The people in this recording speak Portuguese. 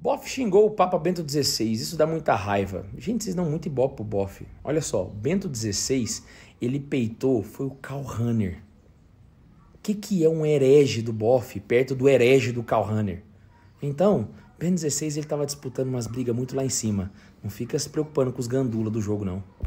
Boff xingou o Papa Bento XVI, isso dá muita raiva. Gente, vocês dão muito ibope pro Boff. Olha só, Bento XVI, ele peitou, foi o Karl O que, que é um herege do Boff perto do herege do Karl Então, Bento XVI ele estava disputando umas brigas muito lá em cima. Não fica se preocupando com os gandula do jogo, não.